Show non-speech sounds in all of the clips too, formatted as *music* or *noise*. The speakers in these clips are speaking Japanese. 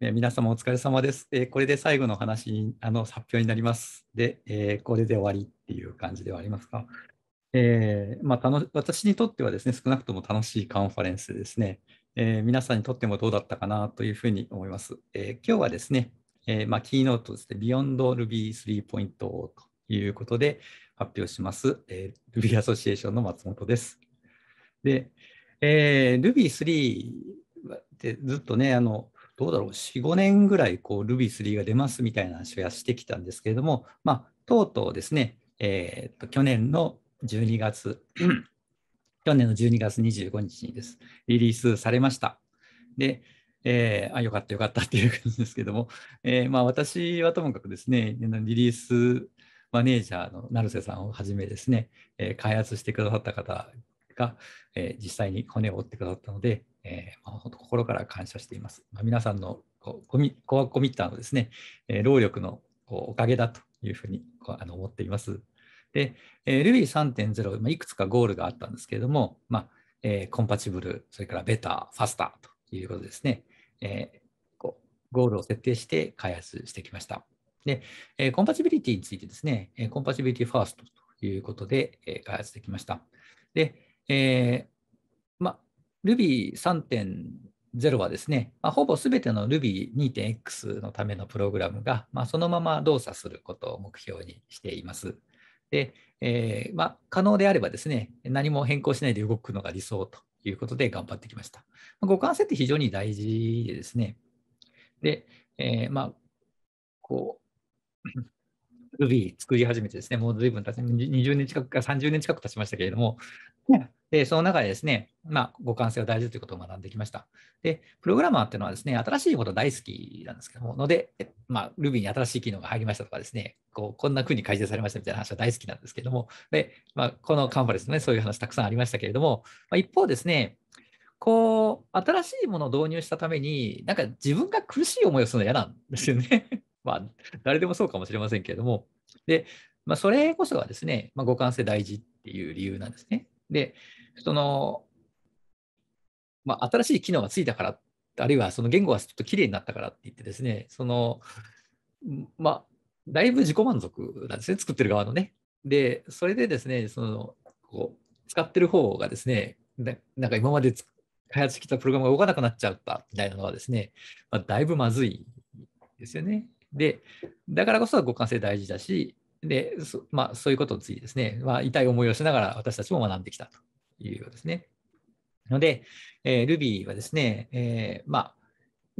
え皆様お疲れ様です。えこれで最後の話あの発表になります。で、えこれで終わりっていう感じではありますが、えー、まあ、私にとってはですね、少なくとも楽しいカンファレンスですね、えー、皆さんにとってもどうだったかなというふうに思います。えー、今日はですね、えまあ、キーノートですね、Beyond Ruby 3.0ということで発表します、え Ruby アソシエーションの松本です。で、え Ruby 3ってずっとね、あのどうだろう、4、5年ぐらい、こう、Ruby3 が出ますみたいな話はしてきたんですけれども、まあ、とうとうですね、えっ、ー、と、去年の12月、*clears throat* 去年の12月25日にです、リリースされました。で、えー、あ、よかったよかったっていう感じですけども、えー、まあ私はともかくですね、リリースマネージャーの成瀬さんをはじめですね、えー、開発してくださった方が、えー、実際に骨を折ってくださったので、えー、本当心から感謝しています。まあ、皆さんのこうコミコアコミッターのですね、えー、労力のこうおかげだというふうにこうあの思っています。で、えー、Ruby3.0、まあ、いくつかゴールがあったんですけれども、まあえー、コンパチブル、それからベター、ファスターということですね、えー、こうゴールを設定して開発してきました。で、えー、コンパチビリティについてですね、えー、コンパチビリティファーストということで、えー、開発できました。で、えーま Ruby3.0 はですね、まあ、ほぼすべての Ruby2.x のためのプログラムが、まあ、そのまま動作することを目標にしています。で、えー、まあ、可能であればですね、何も変更しないで動くのが理想ということで頑張ってきました。まあ、互換性って非常に大事でですね。で、えー、まあ、こう Ruby 作り始めてですね、もう随分経ち、20年近くか30年近く経ちましたけれども、ね、でその中でですね、まあ、互換性は大事ということを学んできました。で、プログラマーっていうのはですね、新しいこと大好きなんですけども、ので、まあ、Ruby に新しい機能が入りましたとかですね、こうこんな風に改善されましたみたいな話は大好きなんですけども、で、まあ、このカンファレンスね、そういう話たくさんありましたけれども、まあ、一方ですね、こう、新しいものを導入したために、なんか自分が苦しい思いをするの嫌なんですよね。まあ、誰でもそうかもしれませんけれども、で、まあ、それこそがですね、まあ、互換性大事っていう理由なんですね。で、その、まあ、新しい機能がついたから、あるいはその言語がちょっと綺麗になったからって言ってですね、その、まあ、だいぶ自己満足なんですね、作ってる側のね。で、それでですね、その、こう、使ってる方がですね、なんか今まで開発してきたプログラムが動かなくなっちゃったみたいなのはですね、まあ、だいぶまずいですよね。で、だからこそ互換性大事だし、でそまあ、そういうことについてですね、まあ、痛い思いをしながら私たちも学んできたというようですね。ので、えー、Ruby はですね、えー、ま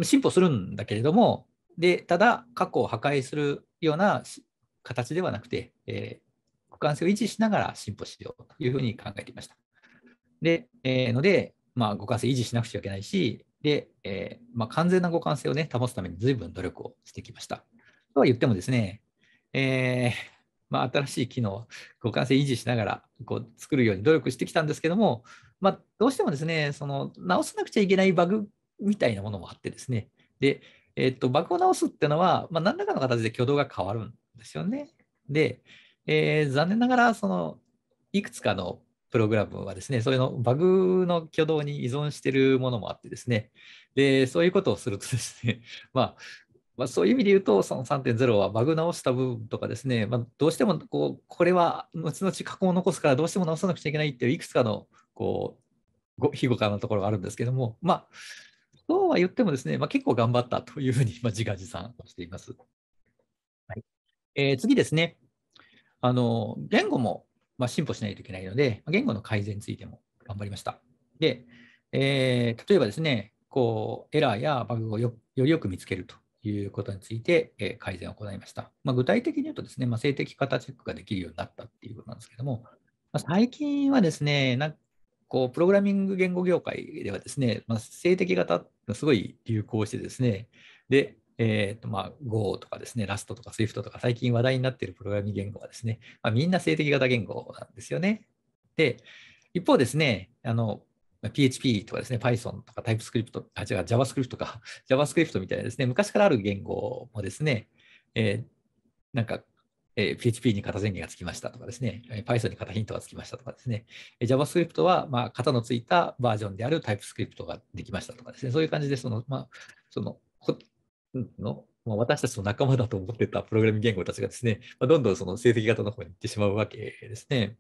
あ、進歩するんだけれども、で、ただ過去を破壊するような形ではなくて、えー、互換性を維持しながら進歩しようというふうに考えていました。で、えー、ので、まあ、互換性維持しなくちゃいけないし、で、えー、まあ、完全な互換性を、ね、保つために随分努力をしてきました。とは言ってもですね、えー、まあ、新しい機能、互換性維持しながらこう作るように努力してきたんですけども、まあ、どうしてもですね、その直さなくちゃいけないバグみたいなものもあってですね、で、えー、っとバグを直すっていうのは、まあ、何らかの形で挙動が変わるんですよね。で、えー、残念ながら、そのいくつかのプログラムはですね、それのバグの挙動に依存しているものもあってですね、で、そういうことをするとですね、*laughs* まあ、まあ、そういう意味で言うと、その3.0はバグ直した部分とかですね、まあ、どうしてもこうこれは後々加工を残すからどうしても直さなくちゃいけないっていういくつかのこう非互換のところがあるんですけども、まあ、そうは言ってもですね、まあ、結構頑張ったというふうに、まあ、自画自賛をしています。はいえー、次ですねあの、言語もまあ、進歩しないといけないので、言語の改善についても頑張りました。で、えー、例えばですね、こうエラーやバグをよりよく見つけるということについて、えー、改善を行いました。まあ、具体的に言うとですね、まあ、性的型チェックができるようになったっていうことなんですけども、まあ、最近はですね、なんこうプログラミング言語業界ではですね、まあ、性的型がすごい流行してですね、で、えーとまあ、Go とかですね、Rust とか Swift とか最近話題になっているプログラミング言語はですね、まあ、みんな性的型言語なんですよね。で、一方ですね、あの PHP とかですね、Python とか TypeScript、あ、違う、JavaScript とか、*laughs* JavaScript みたいなですね、昔からある言語もですね、えー、なんか、えー、PHP に型前言がつきましたとかですね、Python に型ヒントがつきましたとかですね、JavaScript は、まあ、型のついたバージョンである TypeScript ができましたとかですね、そういう感じで、その、まあ、その、の、まあ、私たちの仲間だと思ってたプログラミング言語たちがですね、まあ、どんどんその成績型の方に行ってしまうわけですね。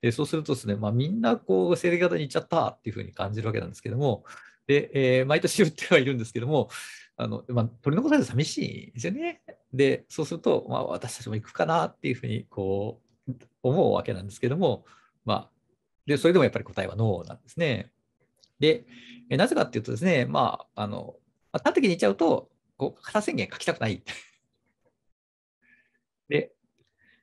でそうするとですね、まあ、みんなこう成績型に行っちゃったっていうふうに感じるわけなんですけども、で、えー、毎年言ってはいるんですけども、あのまあ、取り残されて寂しいですよね。で、そうすると、まあ、私たちも行くかなっていうふうにこう思うわけなんですけども、まあ、でそれでもやっぱり答えはノーなんですね。で、なぜかっていうとですね、まあ、あの、端的に言っちゃうと、こう、宣言書きたくない。*laughs* で、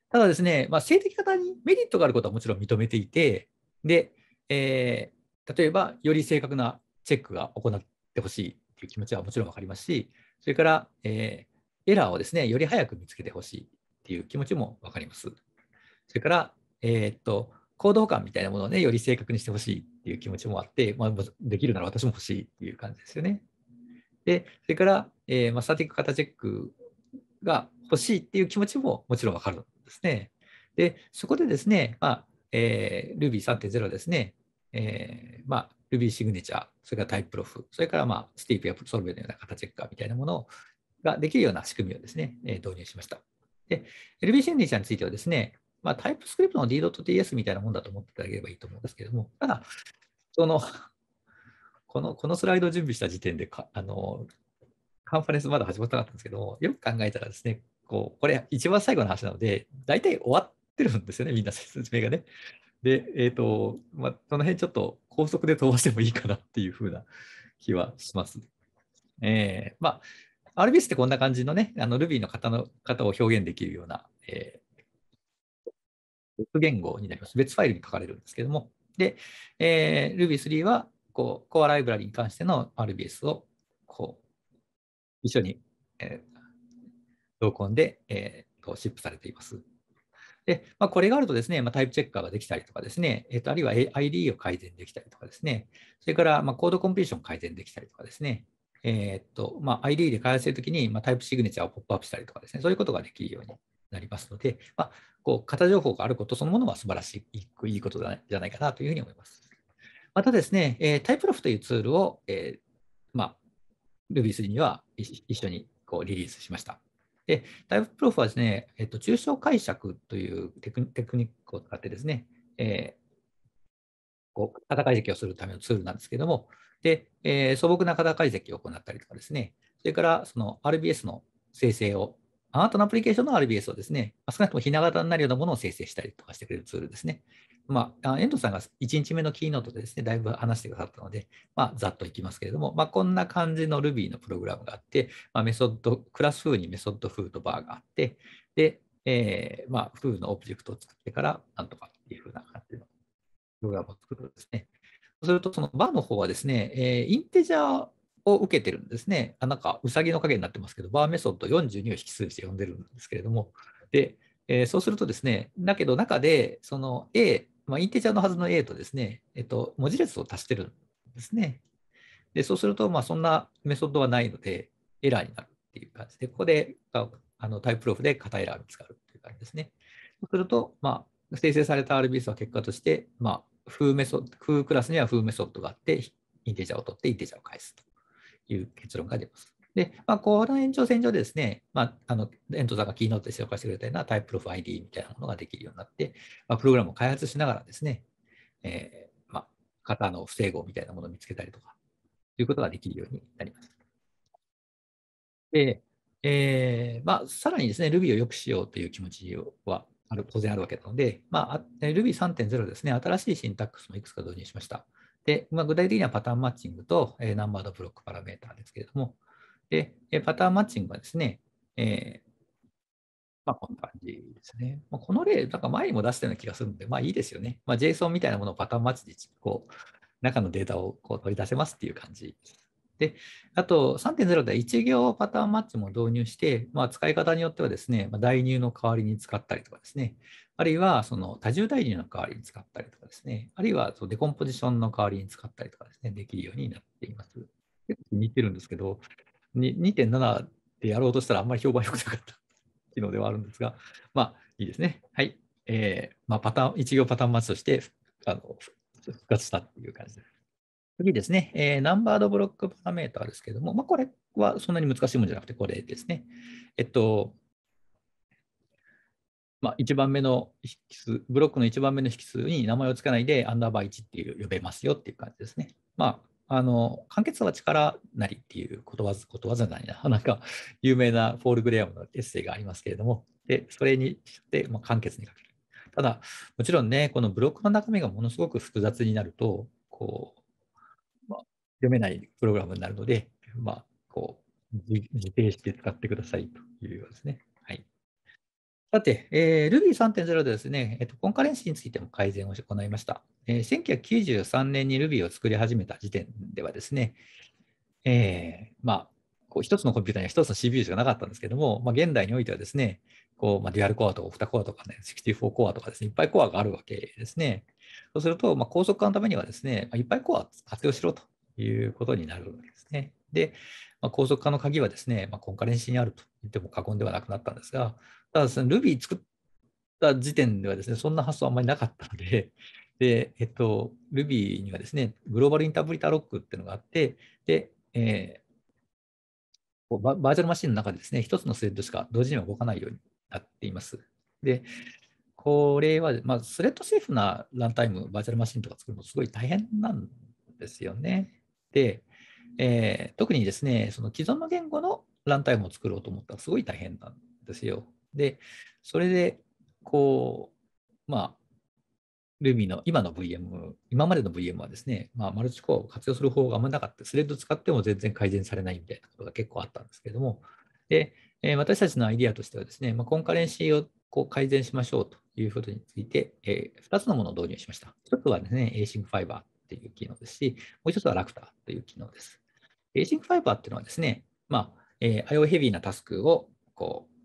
ただですね、まあ、性的型にメリットがあることはもちろん認めていて、で、えー、例えば、より正確なチェックが行ってほしいという気持ちはもちろん分かりますし、それから、えー、エラーをですね、より早く見つけてほしいっていう気持ちも分かります。それから、えー、っと、行動感みたいなものをね、より正確にしてほしいっていう気持ちもあって、まあ、できるなら私も欲しいっていう感じですよね。で、それから、えー、まあ、スタティック型チェックが欲しいっていう気持ちももちろんわかるんですね。で、そこでですね、まあえー、Ruby3.0 ですね、えーまあ、Ruby シグネチャー、それからタイプロフ、それから、まあ、スティープやソルベのような型チェッカーみたいなものができるような仕組みをですね、えー、導入しました。で、Ruby シグネチャーについてはですね、まあ、タイプスクリプトの D.ts みたいなもんだと思っていただければいいと思うんですけれども、ただ、その、このこのスライドを準備した時点でかあの、カンファレンスまだ始まってなかったんですけどよく考えたらですね、こう、これ一番最後の話なので、大体終わってるんですよね、みんな説明がね。で、えっ、ー、と、まあ、その辺ちょっと高速で飛ばしてもいいかなっていうふうな気はします。えー、まあ、RBS ってこんな感じのね、あの Ruby の型の型を表現できるような、えー、別言語になります。別ファイルに書かれるんですけども。で、えー、Ruby3 はこう、コアライブラリに関しての RBS をこう一緒に、えー、同梱で、えーと、シップされています。でまあ、これがあるとですね、まあ、タイプチェッカーができたりとかですね、えーと、あるいは ID を改善できたりとかですね、それからまあコードコンピューション改善できたりとかですね、えーとまあ、ID で開発するときに、まあ、タイプシグネチャーをポップアップしたりとかですね、そういうことができるようになりますので、まあ、こう型情報があることそのものは素晴らしいいいことじゃないかなというふうに思います。またですね、えー、タイプロフというツールを、えーまあ、Ruby3 には一緒にこうリリースしました。で、タイププロフはですね、えっと、抽象解釈というテクニックを使ってですね、えー、こう型解析をするためのツールなんですけども、でえー、素朴な型解析を行ったりとかですね、それからその RBS の生成を、あなたのアプリケーションの RBS をですね、少なくともひな形になるようなものを生成したりとかしてくれるツールですね。まあ、遠藤さんが1日目のキーノートでですね、だいぶ話してくださったので、まあ、ざっといきますけれども、まあ、こんな感じの Ruby のプログラムがあって、まあ、メソッド、クラス風にメソッド風とバーがあって、で、えー、まあ、風のオブジェクトを作ってから、なんとかっていうふうな感じのプログラムを作るんですね。そうすると、そのバーの方はですね、えー、インテジャーを受けてるんですね。あなんか、うさぎの影になってますけど、バーメソッド42を引数して呼んでるんですけれども、で、えー、そうするとですね、だけど中で、その A、まあ、インテジャーのはずの A とですね、えっと、文字列を足してるんですね。で、そうすると、まあ、そんなメソッドはないので、エラーになるっていう感じで、ここであのタイププロフで型エラーが見つかるっていう感じですね。そうすると、まあ、生成された RBS は結果として、まあ、風メソッド、風クラスには風メソッドがあって、インテジャーを取ってインテジャーを返すという結論が出ます。で、まあ、この延長線上でですね、まあ、あの、遠藤さんがキーノートで紹介してくれたようなタイププロフ ID みたいなものができるようになって、まあ、プログラムを開発しながらですね、えー、まあ、型の不整合みたいなものを見つけたりとか、ということができるようになります。で、えー、まあ、さらにですね、Ruby を良くしようという気持ちはある当然あるわけなので、まあ、Ruby3.0 ですね、新しいシンタックスもいくつか導入しました。で、まあ、具体的にはパターンマッチングと、えー、ナンバードブロックパラメーターですけれども、で、パターンマッチングはですね、えー、まあ、こんな感じですね。まあ、この例、なんか前にも出したような気がするので、まあいいですよね。まあ、JSON みたいなものをパターンマッチで、こう、中のデータをこう取り出せますっていう感じで、あと3.0では1行パターンマッチも導入して、まあ、使い方によってはですね、まあ、代入の代わりに使ったりとかですね、あるいはその多重代入の代わりに使ったりとかですね、あるいはそのデコンポジションの代わりに使ったりとかですね、できるようになっています。結構似てるんですけど、2.7でやろうとしたらあんまり評判良くなかった *laughs* 機能ではあるんですが、まあいいですね。はい。えー、まあ、パターン、一行パターン待ちとしてあの復活したっていう感じです。次ですね、えー、ナンバードブロックパラメーターですけれども、まあ、これはそんなに難しいものじゃなくて、これですね。えっと、まあ、1番目の引数、ブロックの1番目の引数に名前をつかないで、アンダーバー1っていう呼べますよっていう感じですね。まあ、あの、完結は力なりっていうことわざ、ことわざないな、*laughs* なんか有名なフォール・グレアムのエッセイがありますけれども、で、それにして、まあ、完結にかける。ただ、もちろんね、このブロックの中身がものすごく複雑になると、こう、まあ、読めないプログラムになるので、まあ、こう、自定して使ってくださいというようですね。さて、えー、Ruby3.0 でですね、えっと、コンカレンシーについても改善を行いました。えー、1993年に Ruby を作り始めた時点ではですね、えー、まあ、こう一つのコンピューターには一つの CPU しかなかったんですけども、まあ、現代においてはですね、こうまあ、デュアルコアとか2コアとかね、64コアとかですね、いっぱいコアがあるわけですね。そうすると、まあ、高速化のためにはですね、まあ、いっぱいコア活用しろということになるわけですね。で、まあ、高速化の鍵はですね、まあ、コンカレンシーにあると言っても過言ではなくなったんですが、ただですね、Ruby 作った時点ではですね、そんな発想あんまりなかったので、で、えっと、Ruby にはですね、グローバルインタープリターロックっていうのがあって、で、えー、バーチャルマシンの中でですね、一つのスレッドしか同時には動かないようになっています。で、これは、まあ、スレッドセーフなランタイム、バーチャルマシンとか作るのすごい大変なんですよね。で、えー、特にですね、その既存の言語のランタイムを作ろうと思ったらすごい大変なんですよ。で、それで、こう、まあ、ルミの今の VM、今までの VM はですね、まあ、マルチコアを活用する方法があんまなかった、スレッド使っても全然改善されないみたいなことが結構あったんですけども、で、えー、私たちのアイディアとしてはですね、まあ、コンカレンシーをこう改善しましょうということについて、えー、2つのものを導入しました。1つはですね、Async Fiber という機能ですし、もう1つは Ractor という機能です。Async Fiber っていうのはですね、まあえー、IO ヘビーなタスクをこう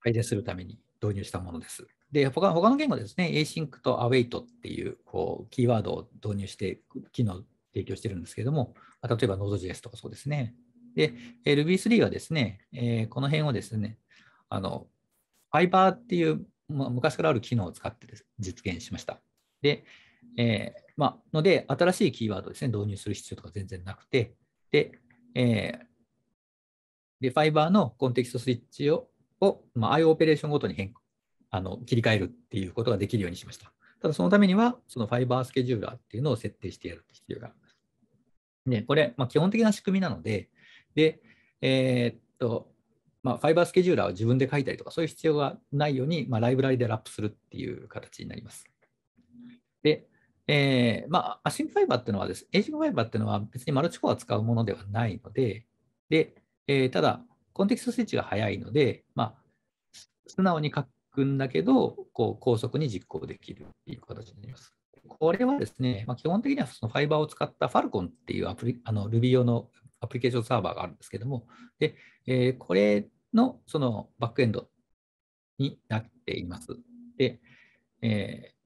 配列するために導入したものです。で、他他の言語ですね、async と await っていうこうキーワードを導入して、機能を提供してるんですけれども、例えば Node.js とかそうですね。で、Ruby3 はですね、えこの辺をですね、あの、Fiber っていう、まあ、昔からある機能を使って実現しました。で、えー、まあ、ので、新しいキーワードですね、導入する必要とか全然なくて、で、えー、で、Fiber のコンテキストスイッチをを、まあ、i オペレーションごとに変あの切り替えるっていうことができるようにしました。ただそのためには、そのファイバースケジューラーっていうのを設定してやる必要があります。で、これ、まあ、基本的な仕組みなので、で、えー、っと、まあ、ファイバースケジューラーを自分で書いたりとか、そういう必要がないように、まあ、ライブラリでラップするっていう形になります。で、えー、まあ、アシンファイバーっていうのはです、エイジングファイバーっていうのは別にマルチコア使うものではないので、で、えー、ただ、コンテキストスイッチが早いので、まあ、素直に書くんだけど、こう高速に実行できるという形になります。これはですね、まあ、基本的にはそのファイバーを使った Falcon っていうアプリあの Ruby 用のアプリケーションサーバーがあるんですけども、でえー、これのそのバックエンドになっています。で、えー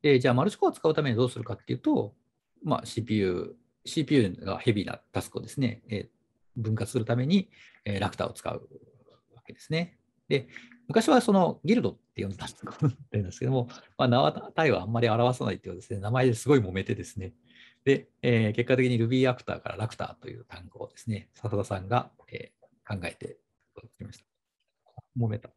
でじゃあマルチコアを使うためにどうするかっていうと、まあ、CPU CPU がヘビーなタスクをですね、え分割するために、えラクターを使うわけですね。で、昔はそのギルドって呼んでたんですけども、まあ、名単位はあんまり表さないっていうですね、名前ですごい揉めてですね、で、えー、結果的に Ruby アクターからラクターという単語をですね、笹田さんが、えー、考えてきました。揉めた。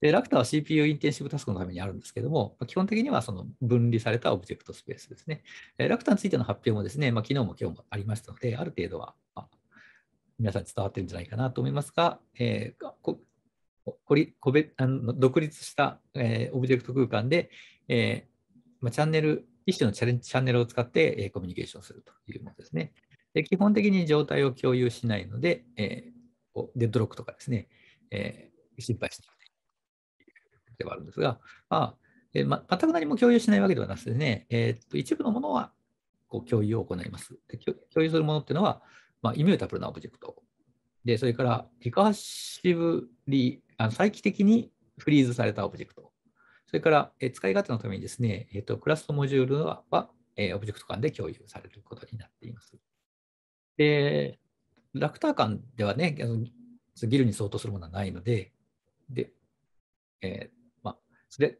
で、ラクタは CPU インテンシブタスクのためにあるんですけども、基本的にはその分離されたオブジェクトスペースですね。ラクタについての発表もですね、まあ、昨日も今日もありましたので、ある程度は、まあ、皆さん伝わってるんじゃないかなと思いますが、えー、ここりこべあの独立した、えー、オブジェクト空間で、えーまあ、チャンネル、一種のチャンネルを使って、えー、コミュニケーションするというものですね。で基本的に状態を共有しないので、えー、デッドロックとかですね、えー、心配しないではあるんですが、まあえー、ま、全く何も共有しないわけではなくてね、えー、っと一部のものはこう共有を行いますで。共有するものっていうのは、まあ、イミュータブルなオブジェクト。で、それからリカーシブリあの再帰的にフリーズされたオブジェクト。それから、えー、使い勝手のためにですね、えー、っとクラスとモジュールはは、えー、オブジェクト間で共有されることになっています。で、ラクター間ではね、ギルに相当するものはないので、で、えー、それ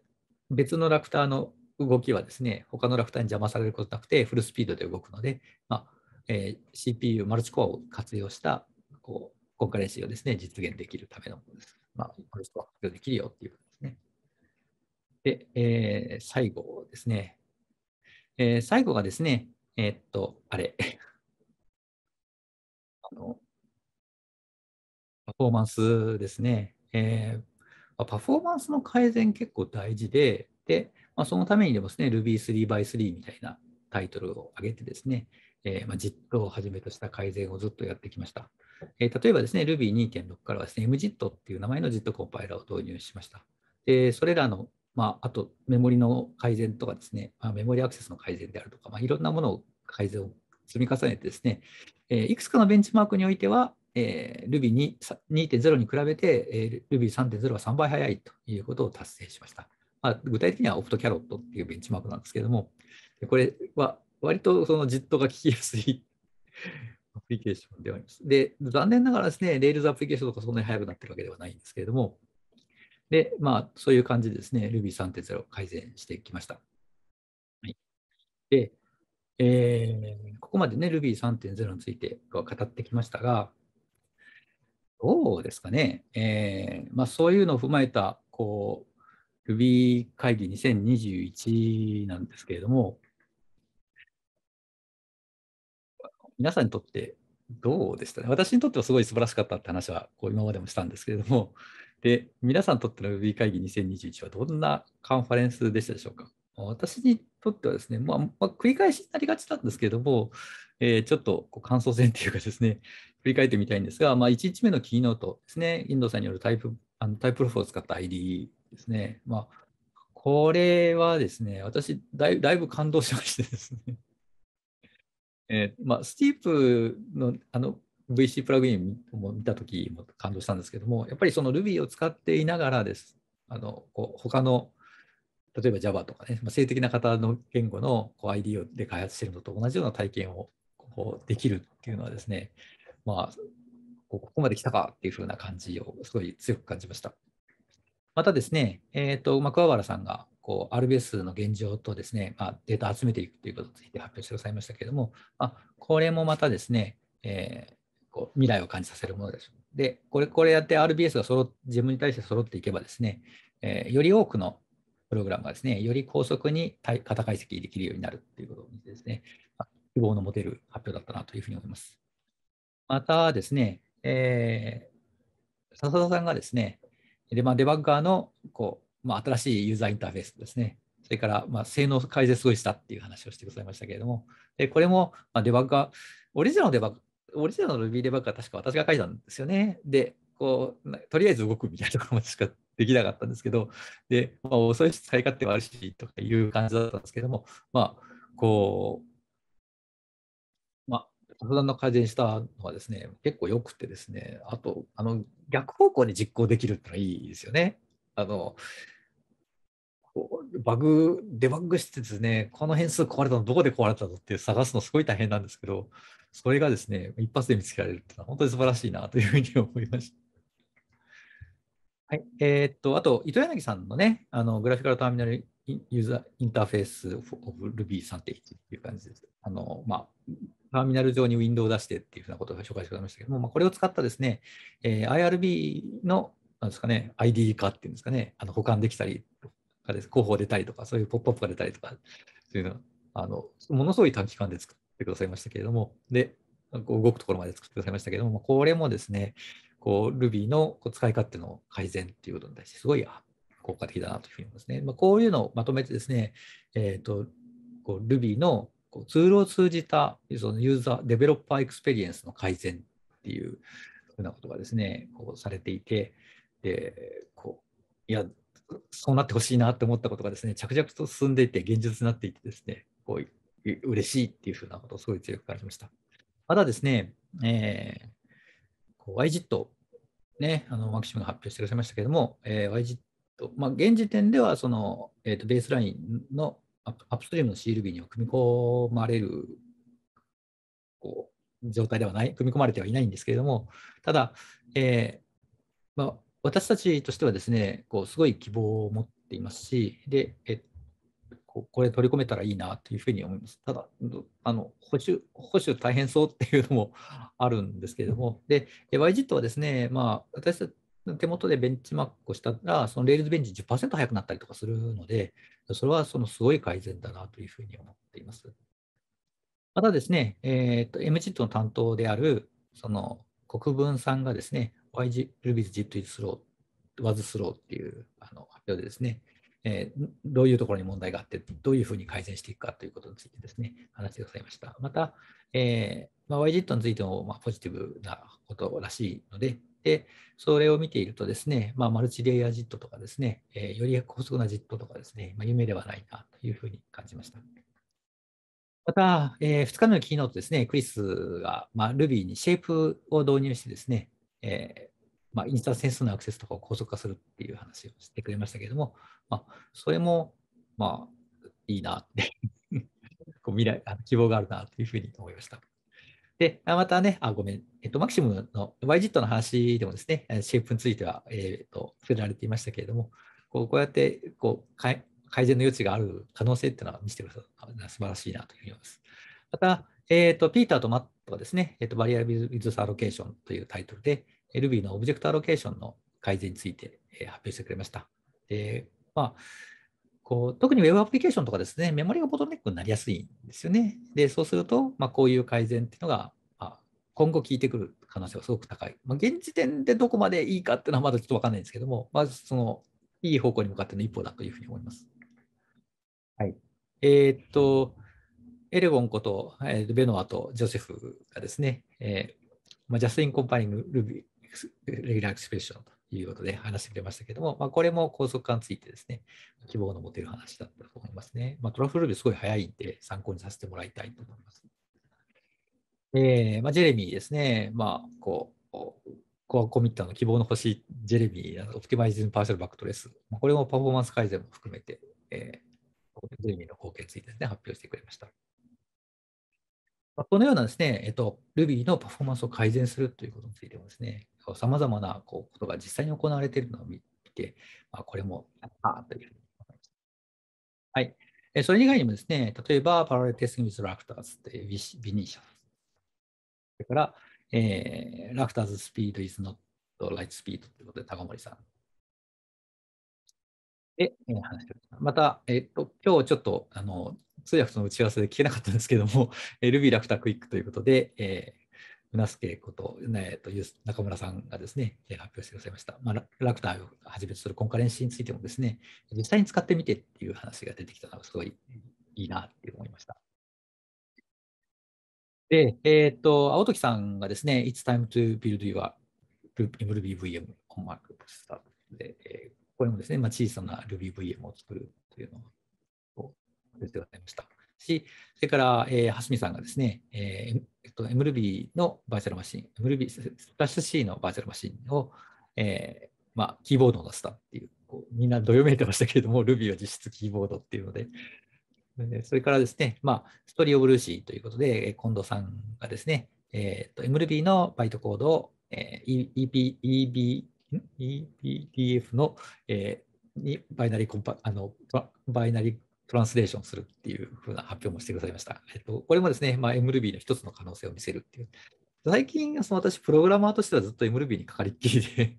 別のラクターの動きはですね、他のラクターに邪魔されることなくて、フルスピードで動くので、まあえー、CPU、マルチコアを活用したこうコンカレンシーをですね、実現できるためのものです。まあ、マルチコア活用できるよっていうことですね。で、えー、最後ですね。えー、最後がですね、えー、っと、あれ。*laughs* あの、パフォーマンスですね。えー、パフォーマンスの改善結構大事で、で、まあ、そのためにですね、Ruby3x3 みたいなタイトルを上げてですね、えー、まあ、JIT をはじめとした改善をずっとやってきました。えー、例えばですね、Ruby2.6 からはですね、MJIT っていう名前の JIT コンパイラーを導入しました。で、それらの、まあ、あとメモリの改善とかですね、まあ、メモリアクセスの改善であるとか、まあ、いろんなものを改善を積み重ねてですね、えー、いくつかのベンチマークにおいては、えー、Ruby 2.0に比べて、えー、Ruby 3.0は3倍早いということを達成しました。まあ、具体的にはオプトキャロットっていうベンチマークなんですけれども、これは割とその実ッが聞きやすい *laughs* アプリケーションではあります。で、残念ながらですね、Rails アプリケーションとかそんなに速くなってるわけではないんですけれども、で、まあ、そういう感じでですね、Ruby 3.0改善してきました。はい、で、えー、ここまでね、Ruby 3.0について語ってきましたが、どうですかね、えーまあ、そういうのを踏まえたこう Ruby 会議2021なんですけれども、皆さんにとってどうでしたね私にとってはすごい素晴らしかったって話はこう今までもしたんですけれども、で皆さんにとっての Ruby 会議2021はどんなカンファレンスでしたでしょうか私にとってはですね、まあまあ、繰り返しになりがちなんですけれども、えー、ちょっとこう感想戦というかですね、*laughs* 振り返ってみたいんですが、まあ、1日目のキーノートですね、インドさんによるタイプあのタイプロフを使った ID ですね。まあ、これはですね、私だい、だいぶ感動しましてですね。*laughs* えー、まあ、スティープのあの VC プラグインも見たときも感動したんですけども、やっぱりその Ruby を使っていながらです、あのこう他の例えば Java とかね、まあ、性的な方の言語のこう ID で開発しているのと同じような体験をこうできるっていうのはですね、まあ、ここまで来たかっていうふうな感じをすごい強く感じました。またですね、えーとま桑原さんがこう RBS の現状とですね、まあ、データ集めていくということについて発表してくださいましたけれども、まあ、これもまたですね、えー、こう未来を感じさせるものです。で、これこれやって RBS が揃自分に対して揃っていけばですね、えー、より多くのプログラムがですね、より高速に型解析できるようになるということですね、望の持てる発表だったなというふうに思います。またですね、えー、笹田さんがですね、でまあ、デバッガーのこう、まあ、新しいユーザーインターフェースですね、それから、まあ、性能改善すごいしたっていう話をしてくださいましたけれども、でこれも、まあ、デバッガー、オリジナルのデバッオリジナルの Ruby デバッガー確か私が書いたんですよね。で、こう、とりあえず動くみたいなところしかできなかったんですけど、で、まあ、遅いし使い勝手もあるしとかいう感じだったんですけども、まあ、こう、体の改善したのはですね、結構良くてですね、あと、あの、逆方向に実行できるってのはいいですよね。あの、バグ、デバッグしてですね、この変数壊れたのどこで壊れたのって探すのすごい大変なんですけど、それがですね、一発で見つけられるってのは本当に素晴らしいなというふうに思いました。はい。えー、っと、あと、糸柳さんのね、あの、グラフィカルターミナルユーザーインターフェースオブルビー y 3っていう感じです。あの、まあ、ターミナル上にウィンドウを出してっていうふうなことを紹介してださいましたけども、まあ、これを使ったですね、えー、IRB のなんですかね、ID 化っていうんですかね、あの保管できたりとかです、広報出たりとか、そういうポップアップが出たりとか、そういうのあの、ものすごい短期間で作ってくださいましたけれども、で、こう動くところまで作ってくださいましたけれども、これもですね、こう Ruby のこう使い勝手の改善っていうことに対して、すごい効果的だなというふうに思いますね。まあ、こういうのをまとめてですね、えっ、ー、と、こう Ruby のこうツールを通じたそのユーザー、デベロッパーエクスペリエンスの改善っていうふうなことがですね、こうされていて、でこういや、そうなってほしいなと思ったことがですね、着々と進んでいて、現実になっていてですね、こう嬉しいっていうふうなことをすごい強く感じました。まだですね、えー、こう YGIT、ね、あのマキシムが発表してくださいましたけれども、えー、YGIT、まあ、現時点ではその、えーと、とベースラインのアップストリームの CLB には組み込まれるこう状態ではない、組み込まれてはいないんですけれども、ただ、えーまあ、私たちとしてはですね、こうすごい希望を持っていますし、でえこれ取り込めたらいいなというふうに思います。ただ、あの補修補修大変そうっていうのもあるんですけれども、で YGIT はですね、まあ、私たち手元でベンチマークをしたら、そのレールズベンチ10%速くなったりとかするので、それはそのすごい改善だなというふうに思っています。またですね、えーと、MGIT の担当である、その国分さんがですね、YGRuby'sJIT w was slow っていうあの発表でですね、えー、どういうところに問題があって、どういうふうに改善していくかということについてですね、話してくださいました。また、えーまあ、YGIT についても、まあ、ポジティブなことらしいので、で、それを見ているとですね、まあ、マルチレイヤー JIT とかですね、えー、より高速な JIT とかですね、まあ、夢ではないなというふうに感じました。また、えー、2日目のキーノートですね、クリスが、まあ、Ruby にシェイプを導入してですね、えーまあ、インスタンス変数のアクセスとかを高速化するっていう話をしてくれましたけれども、まあ、それも、まあ、いいなって *laughs* こう未来希望があるなというふうに思いました。で、またね、あ、ごめん、えっと、マキシムの YGIT の話でもですね、シェイプについては、えっと、触れられていましたけれども、こうこうやってこう改善の余地がある可能性っていうのは見せてください。素晴らしいなというふうに思います。また、えっと、ピーターとマットはですね、えっと、バリアルビズスアロケーションというタイトルで、Ruby のオブジェクトアロケーションの改善について、え発表してくれました。で、まあ、こう特に Web アプリケーションとかですね、メモリがボトルネックになりやすいんですよね。で、そうすると、まあ、こういう改善っていうのが、まあ、今後効いてくる可能性はすごく高い。まあ、現時点でどこまでいいかっていうのはまだちょっと分かんないんですけども、まず、あ、その、いい方向に向かっての一歩だというふうに思います。はい。えー、っと、エレゴンこと、えー、ベノアとジョセフがですね、えーまあ、ジャスティン・コンパイリング・ルビー・レギュラー・エクスプレッションということで話してくれましたけども、まあ、これも高速化についてですね、希望の持てる話だったと思いますね。まあ、トラフルーすごい早いんで、参考にさせてもらいたいと思います。えーまあ、ジェレミーですね、まあ、こう、コアコミッターの希望の星、ジェレミー、オプティマイズンパーシャルバックトレス、これもパフォーマンス改善も含めて、えー、ジェレミーの貢献についてですね、発表してくれました。このようなですね、えっと、Ruby のパフォーマンスを改善するということについてもですね、さまざまなこうことが実際に行われているのを見て、まあ、これもあというはい。それ以外にもですね、例えば、パラレルテスティング・ウィズ・ラクターズっというビニシャそれから、えー、ラクターズ・スピード・イズ・ノット・ライト・スピードということで、高森さん。で、えー、話しました、また、えっ、ー、と、今日ちょっと、あの、通訳との打ち合わせで聞けなかったんですけども、えー、r ラクタークイックということで、えうなすけこと、ねえっと、中村さんがですね、発表してくださいました。まあ、ラクターをはじめとするコンカレンシーについてもですね、実際に使ってみてっていう話が出てきたのがすごいいいなって思いました。で、えー、っと、青時さんがですね、It's time to build your RubyVM on Mac Start で、えこれもですね、まあ、小さな RubyVM を作るというのを出てくださいました。し、それから、えー、蓮見さんがですね、えーえっと、MRuby のバーチャルマシン、MRuby スラッシュ C のバーチャルマシンを、えーまあ、キーボードを出したっていう、こうみんなどよめいてましたけれども、Ruby は実質キーボードっていうので、それからですね、まあ、ストーリーオブルーシーということで、近藤さんがですね、えーと、MRuby のバイトコードを、えー、EP EB EPDF の、えー、にバイナリコンパあのバイナリトランスレーションするっていうふうな発表もしてくださいました。えっと、これもですね、まあ、MRuby の一つの可能性を見せるっていう。最近、その私、プログラマーとしてはずっと MRuby にかかりっきりで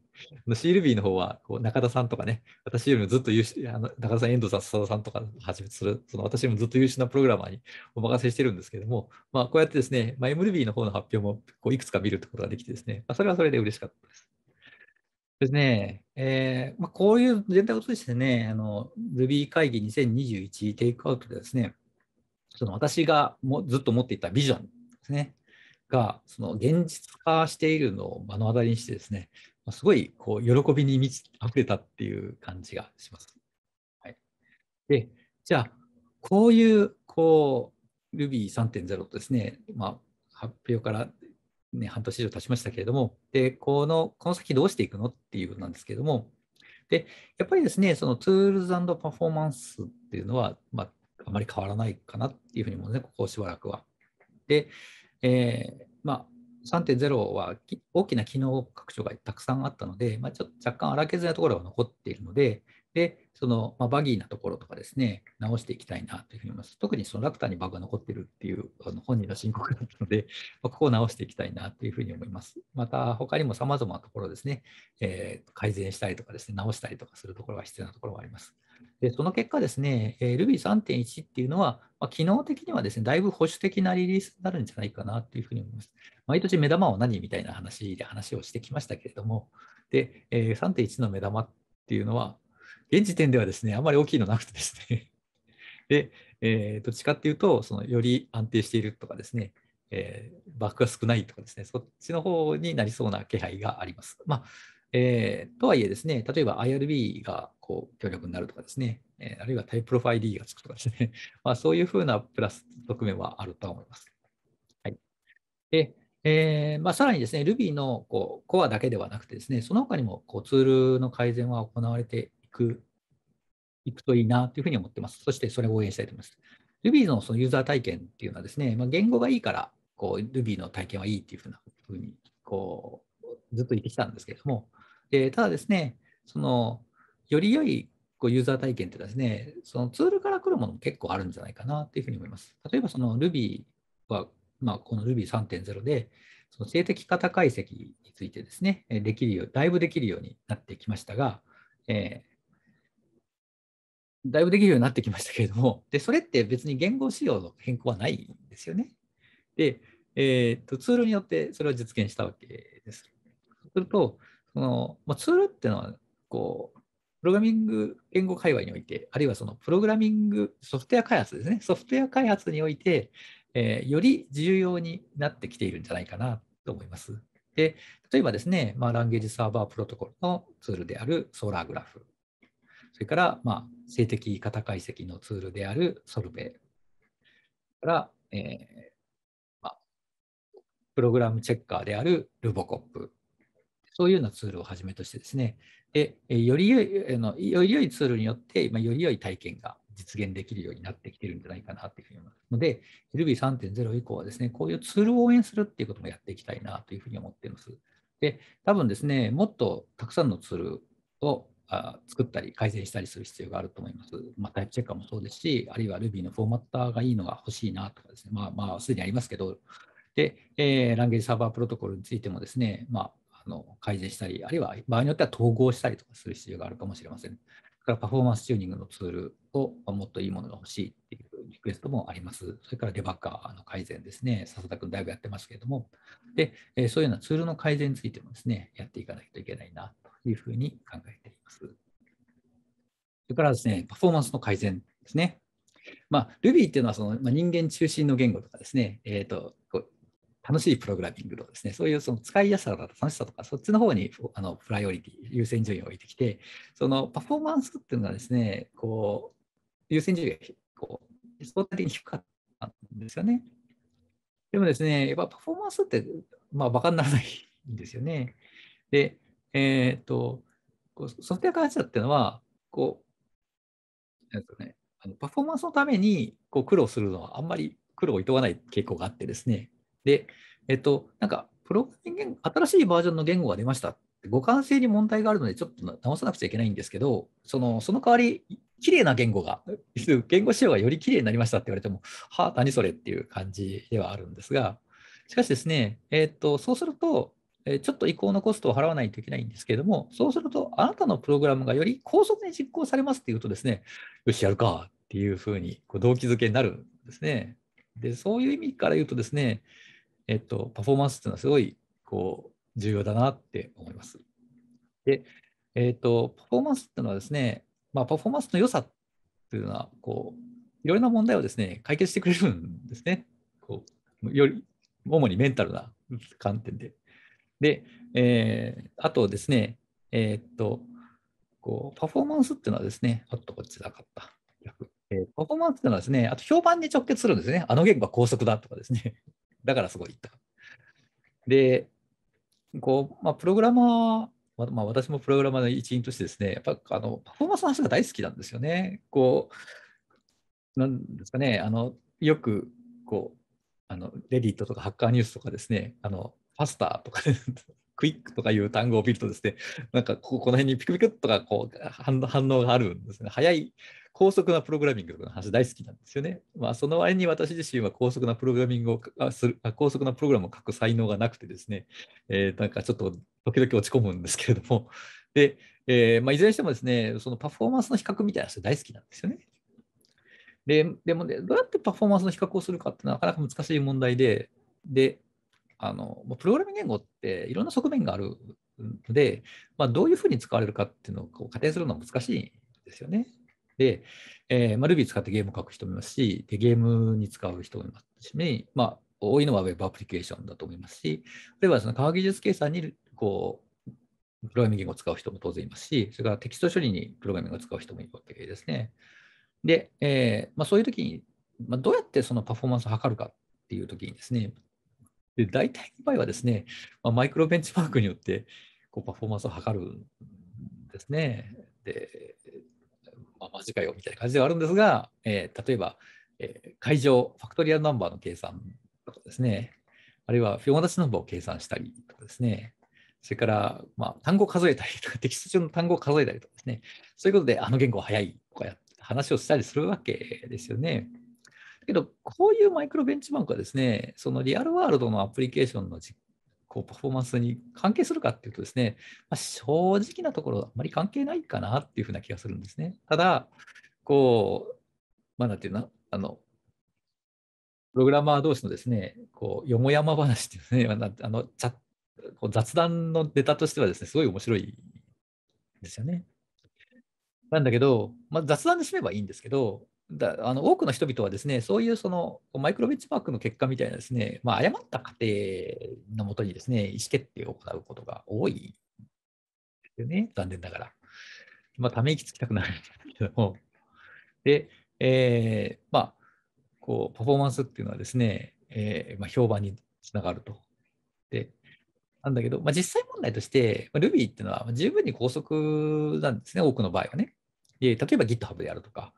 c u b の方はこう中田さんとかね、私よりもずっと優秀、あの中田さん、遠藤さん、笹田さんとかはじめする、その私もずっと優秀なプログラマーにお任せしてるんですけども、まあ、こうやってですね、まあ、MRuby の方の発表もこういくつか見るってことができてですね、まあ、それはそれで嬉しかったです。ですね、えーまあ、こういう全体を通してね、あの Ruby 会議2021テイクアウトでですね、その私がもずっと持っていたビジョンですね、がその現実化しているのを目の当たりにしてですね、すごいこう喜びに満ち溢れたっていう感じがします。はい、でじゃあ、こういうこう Ruby3.0 とですね、まあ、発表からね、半年以上経ちましたけれども、でこのこの先どうしていくのっていうことなんですけれども、でやっぱりですね、そのツールズパフォーマンスっていうのは、まあ、あまり変わらないかなっていうふうに思もね、ここしばらくは。で、えー、まあ、3.0は大きな機能拡張がたくさんあったので、まあ、ちょっと若干荒削りなところが残っているので、で、その、まあ、バギーなところとかですね、直していきたいなというふうに思います。特にそのラクターにバグが残ってるっていうあの本人の申告だったので、まあ、ここを直していきたいなというふうに思います。また、他にも様々なところですね、えー、改善したりとかですね、直したりとかするところが必要なところがあります。で、その結果ですね、えー、Ruby3.1 っていうのは、まあ、機能的にはですね、だいぶ保守的なリリースになるんじゃないかなというふうに思います。毎年目玉は何みたいな話で話をしてきましたけれども、で、えー、3.1の目玉っていうのは、現時点ではですね、あまり大きいのなくてですね *laughs* で、えー、どっちかっていうと、そのより安定しているとかですね、えー、バックが少ないとかですね、そっちの方になりそうな気配があります。まあえー、とはいえですね、例えば IRB がこう強力になるとかですね、えー、あるいはタイプロファイ D がつくとかですね、*laughs* まあ、そういうふうなプラス側面はあると思います。はい、でえーまあ、さらにですね、Ruby のこうコアだけではなくてですね、その他にもこうツールの改善は行われてく、いくといいなというふうに思ってます。そしてそれを応援したいと思います。Ruby のそのユーザー体験っていうのはですね、まあ、言語がいいから、こう、Ruby の体験はいいっていうふうなふうに、こう、ずっと言ってきたんですけれども、でただですね、その、より良いこうユーザー体験ってですね、そのツールから来るものも結構あるんじゃないかなっていうふうに思います。例えばその Ruby は、まあ、この Ruby3.0 で、その性的型解析についてですね、できるよう、だいぶできるようになってきましたが、えーだいぶできるようになってきましたけれども、でそれって別に言語仕様の変更はないんですよね。で、えーと、ツールによってそれを実現したわけです。すると、そのまあ、ツールっていうのはこう、プログラミング言語界隈において、あるいはそのプログラミングソフトウェア開発ですね、ソフトウェア開発において、えー、より重要になってきているんじゃないかなと思います。で、例えばですね、まあ、ランゲージサーバープロトコルのツールであるソーラーグラフそれから、まあ、性的型解析のツールであるソルベから、えーまあ、プログラムチェッカーであるルボコップ、そういうようなツールをはじめとしてですね、でより良いあのよ良いツールによって、まあ、より良い体験が実現できるようになってきてるんじゃないかなというふうに思いますので、Ruby3.0 以降はですね、こういうツールを応援するっていうこともやっていきたいなというふうに思っています。で、多分ですね、もっとたくさんのツールを作ったり改善したりする必要があると思います。まあ、タイプチェッカーもそうですし、あるいは Ruby のフォーマッターがいいのが欲しいなとかですね、まあ、まあ、すでにありますけど、で、えー、ランゲージサーバープロトコルについてもですね、まあ、あの改善したり、あるいは場合によっては統合したりとかする必要があるかもしれません。からパフォーマンスチューニングのツールをもっといいものが欲しいっていうリクエストもあります。それからデバッカーの改善ですね。笹田君だいぶやってますけれども。で、そういうようなツールの改善についてもですね、やっていかないといけないなというふうに考えています。それからですね、パフォーマンスの改善ですね。まあ、Ruby っていうのはその、まあ、人間中心の言語とかですね、えーと、う、楽しいプログラミングとかですね、そういうその使いやすさとか楽しさとか、そっちの方にあのプライオリティ、優先順位を置いてきて、そのパフォーマンスっていうのはですね、こう優先順位が相対的に低かったんですよね。でもですね、やっぱパフォーマンスって、まあ、バカにならないんですよね。で、えっ、ー、と、ソフトウェア開発者っていうのは、こう、なんですかね、あのパフォーマンスのためにこう苦労するのはあんまり苦労をいとわない傾向があってですね。で、えっ、ー、と、なんか、プログラミング新しいバージョンの言語が出ました。互換性に問題があるので、ちょっと直さなくちゃいけないんですけど、そのその代わり、綺麗な言語が、言語仕様がより綺麗になりましたって言われても、はあ、何それっていう感じではあるんですが、しかしですね、えっ、ー、と、そうすると、ちょっと移行のコストを払わないといけないんですけれども、そうすると、あなたのプログラムがより高速に実行されますっていうとですね、よし、やるかっていうふうにこう動機づけになるんですね。で、そういう意味から言うとですね、えっと、パフォーマンスっていうのはすごいこう重要だなって思います。で、えっと、パフォーマンスっていうのはですね、まあ、パフォーマンスの良さっていうのは、こう、いろいろな問題をですね、解決してくれるんですね。こうより主にメンタルな観点で。で、えー、あとですね、えー、っと、こう、パフォーマンスっていうのはですね、あとこっちなかった。えー、パフォーマンスっていうのはですね、あと評判に直結するんですね。あの言語は高速だとかですね。*laughs* だからすごいとか。で、こう、まあ、プログラマー、まあ、私もプログラマーの一員としてですね、やっぱあのパフォーマンスの話が大好きなんですよね。こう、なんですかね、あのよくこうあのレディットとかハッカーニュースとかですね、あのパスタとか、*laughs* クイックとかいう単語を見るとですね、なんかここの辺にピクピクとかこう反応があるんですね。早い、高速なプログラミングとかの話大好きなんですよね。まあ、その割に私自身は高速なプログラミングをする、高速なプログラムを書く才能がなくてですね、えー、なんかちょっと時々落ち込むんですけれども、で、えーまあ、いずれにしてもですね、そのパフォーマンスの比較みたいな人大好きなんですよね。ででもね、どうやってパフォーマンスの比較をするかってなかなか難しい問題で、で、あのプログラミング言語っていろんな側面があるので、まあ、どういうふうに使われるかっていうのをこう仮定するのは難しいんですよね。で、えーまあ、Ruby 使ってゲームを書く人もいますし、でゲームに使う人もいますし、まあ、多いのは Web アプリケーションだと思いますし、例えばその科学技術計算にこうプログラミング言語を使う人も当然いますし、それからテキスト処理にプログラミングを使う人もいるわけですね。で、えーまあ、そういう時に、まあ、どうやってそのパフォーマンスを測るかっていう時にですね、で大体の場合はですね、まあ、マイクロベンチマークによってこうパフォーマンスを測るんですね。で、まあ、マジかよみたいな感じではあるんですが、えー、例えば、えー、会場、ファクトリアルナンバーの計算とかですね、あるいはフィオマダチナンバーを計算したりとかですね、それから、まあ、単語を数えたりとか、*laughs* テキスト中の単語を数えたりとかですね、そういうことで、あの言語は早いとか話をしたりするわけですよね。だけど、こういうマイクロベンチマークはですね、そのリアルワールドのアプリケーションのこうパフォーマンスに関係するかっていうとですね、まあ、正直なところ、あまり関係ないかなっていうふうな気がするんですね。ただ、こう、まあ、なんていうの、あの、プログラマー同士のですね、こう、よもやま話っていうね、あの、チこう雑談のネタとしてはですね、すごい面白いですよね。なんだけど、まあ、雑談ですればいいんですけど、だあの多くの人々はですね、そういうそのマイクロベンチマークの結果みたいなですね、まあ、誤った過程のもとにですね、意思決定を行うことが多いですよね、残念ながら。まあ、ため息つきたくなるんですけども。で、えー、まあ、こう、パフォーマンスっていうのはですね、えー、まあ、評判につながると。で、なんだけど、まあ、実際問題として、まあ、Ruby っていうのは十分に高速なんですね、多くの場合はね。で例えば GitHub であるとか、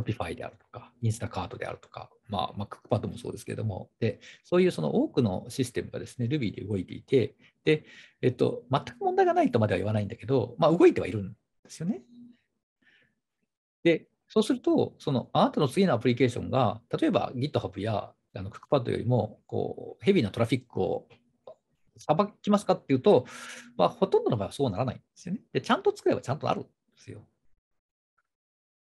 Shopify であるとか、インスタカートであるとか、まあ、まあ、クックパッドもそうですけれども、で、そういうその多くのシステムがですね、Ruby で動いていて、で、えっと、全く問題がないとまでは言わないんだけど、まあ、動いてはいるんですよね。で、そうすると、その、あなたの次のアプリケーションが、例えば GitHub やあのクックパッドよりも、こう、ヘビーなトラフィックをさばきますかっていうと、まあ、ほとんどの場合はそうならないんですよね。で、ちゃんと作ればちゃんとあるんですよ。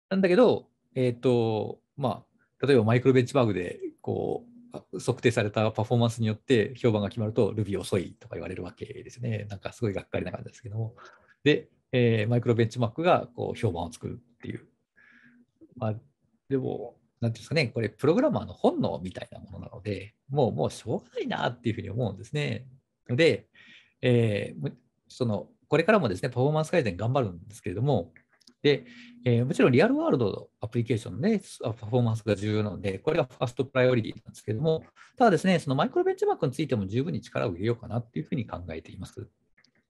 なんだけど、えー、と、まあ、例えばマイクロベンチマークで、こう、測定されたパフォーマンスによって評判が決まると Ruby 遅いとか言われるわけですね。なんかすごいがっかりな感じですけども。で、えー、マイクロベンチマークがこう評判を作るっていう。まあ、でも、なんていうんですかね、これ、プログラマーの本能みたいなものなので、もう、もうしょうがないなっていうふうに思うんですね。で、えー、その、これからもですね、パフォーマンス改善頑張るんですけれども、で、えー、もちろんリアルワールドのアプリケーションで、ね、パフォーマンスが重要なので、これがファーストプライオリティなんですけども、ただですね、そのマイクロベンチマークについても十分に力を入れようかなっていうふうに考えています。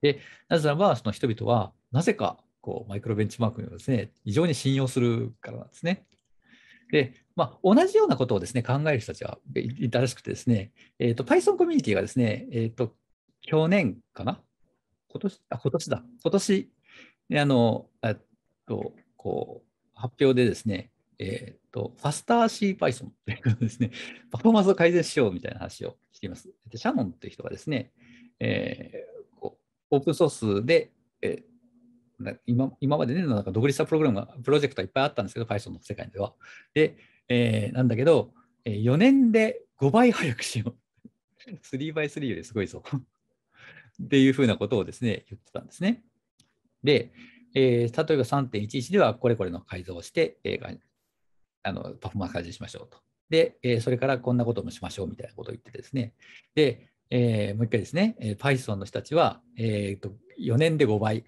で、なぜならば、その人々は、なぜかこうマイクロベンチマークをですね、非常に信用するからなんですね。で、まあ、同じようなことをですね、考える人たちはいたらしくてですね、えーと、Python コミュニティがですね、えっ、ー、と、去年かな今年、あ、今年だ。今年、あの、とこう発表でですね、えっ、ー、と、ファスター C Python というかですね、*laughs* パフォーマンスを改善しようみたいな話をしています。でシャノンという人がですね、えー、こうオープンソースで、えー、今今までね、なんか独立したプログラムが、プロジェクトはいっぱいあったんですけど、Python の世界では。で、えー、なんだけど、4年で5倍早くしよう。3x3 *laughs* よりすごいぞっていうふうなことをですね、言ってたんですね。で、えー、例えば3.11ではこれこれの改造をして、えー、あのパフォーマンス改善しましょうと。で、えー、それからこんなこともしましょうみたいなことを言ってですね。で、えー、もう一回ですね、えー、Python の人たちは、えーと、4年で5倍。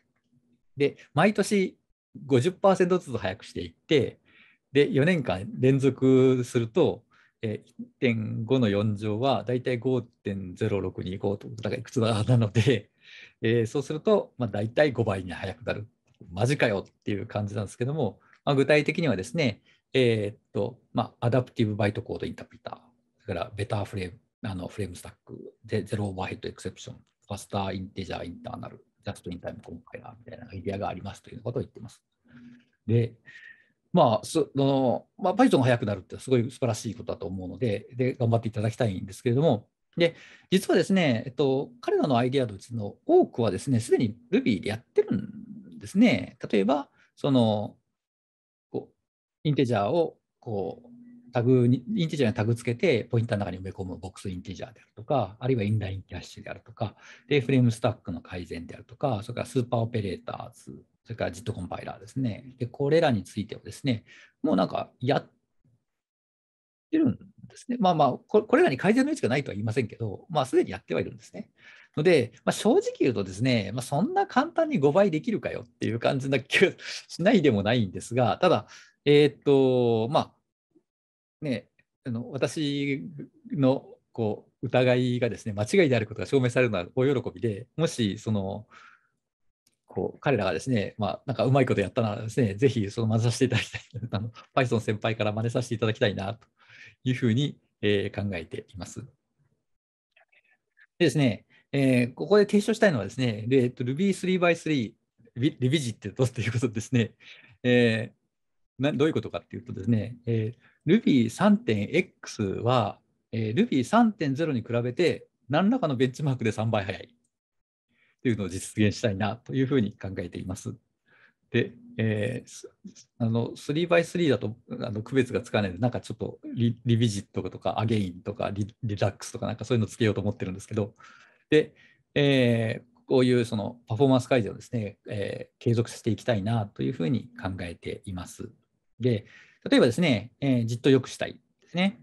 で、毎年50%ずつ早くしていって、で、4年間連続すると、えー、1.5の4乗はだいたい5.062 5とだからいくつだなので、えー、そうすると、まあ、大体5倍に早くなるマジかよっていう感じなんですけども、まあ、具体的にはですね、えー、っと、まあ、アダプティブバイトコードインタープリター、それからベターフレーム、あのフレームスタック、ゼゼロオーバーヘッドエクセプション、ファスターインテジャーインターナル、ジャストインタイムコンパイラーみたいなアイデアがありますということを言ってます。で、まあ、そのまあ、Python が速くなるってすごい素晴らしいことだと思うのでで、頑張っていただきたいんですけれども、で実はですね、えっと、彼らのアイデアのうちの多くはですね、すでに Ruby でやってるんですね、例えば、その、こう、インテジャーを、こう、タグに、インテジャーにタグつけて、ポインターの中に埋め込むボックスインテジャーであるとか、あるいはインラインキャッシュであるとか、で、フレームスタックの改善であるとか、それからスーパーオペレーターズ、それからジットコンパイラーですね。で、これらについてはですね、もうなんかやってるんですね。まあまあ、これらに改善の余地がないとは言いませんけど、まあ、すでにやってはいるんですね。ので、まあ、正直言うとですね、まあ、そんな簡単に5倍できるかよっていう感じな気が *laughs* しないでもないんですが、ただ、えー、っと、まあ、ね、あの私のこう疑いがですね間違いであることが証明されるのは大喜びでもしそのこう彼らがですね、まあ、なんかうまいことやったらですね、ぜひその真似させていただきたい、あの Python 先輩から真似させていただきたいなというふうに、えー、考えています。でですね、えー、ここで提唱したいのはですね、えー、Ruby3x3 リビジットということですね、えーな。どういうことかっていうとですね、えー、Ruby3.x は、えー、Ruby3.0 に比べて何らかのベンチマークで3倍速いというのを実現したいなというふうに考えています。で、えー、3x3 だとあの区別がつかないので、なんかちょっとリビジットとかアゲインとかリラックスとかなんかそういうのつけようと思ってるんですけど、で、えー、こういうそのパフォーマンス改善をですね、えー、継続していきたいなというふうに考えています。で、例えばですね、えー、じっと良くしたいですね。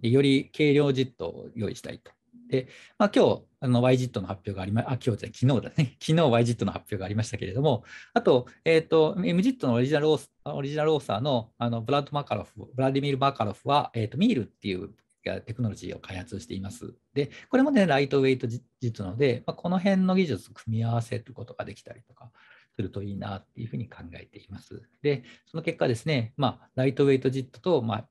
でより軽量ジットを用意したいと。で、まあ、今日、あの y ジットの発表がありま、あ、今日じゃ昨日だね。*laughs* 昨日 y ジットの発表がありましたけれども、あと、えっ、ー、と、m ジットのオリジナルオーサーのあのブラッド・マカロフ、ブラディミール・マカロフは、えっ、ー、と、ミールっていうがテクノロジーを開発しています。で、これもね、ライトウェイト実なので、まあ、この辺の技術を組み合わせることができたりとかするといいなっていうふうに考えています。で、その結果ですね、まあ、ライトウェイト JIT と、まあ、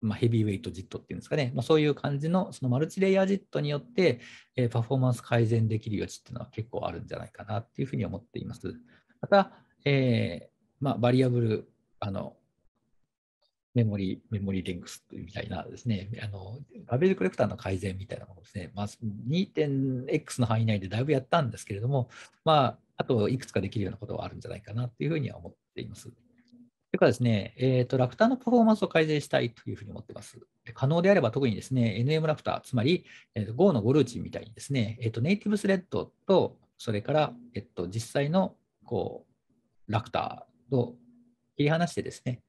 まあ、ヘビーウェイト JIT っていうんですかね、まあ、そういう感じのそのマルチレイヤー JIT によって、えパフォーマンス改善できる余地っていうのは結構あるんじゃないかなっていうふうに思っています。また、えーまあ、バリアブルあのメモリ、メモリリンクスみたいなですね、あの、アベージコレクターの改善みたいなものですね、まあ、2.x の範囲内でだいぶやったんですけれども、まあ、あといくつかできるようなことはあるんじゃないかなというふうには思っています。というかですね、えーと、ラクターのパフォーマンスを改善したいというふうに思っています。可能であれば特にですね、NM ラクター、つまり、えーと、Go のゴルーチンみたいにですね、えーと、ネイティブスレッドと、それから、えっと、実際のこうラクターと切り離してですね、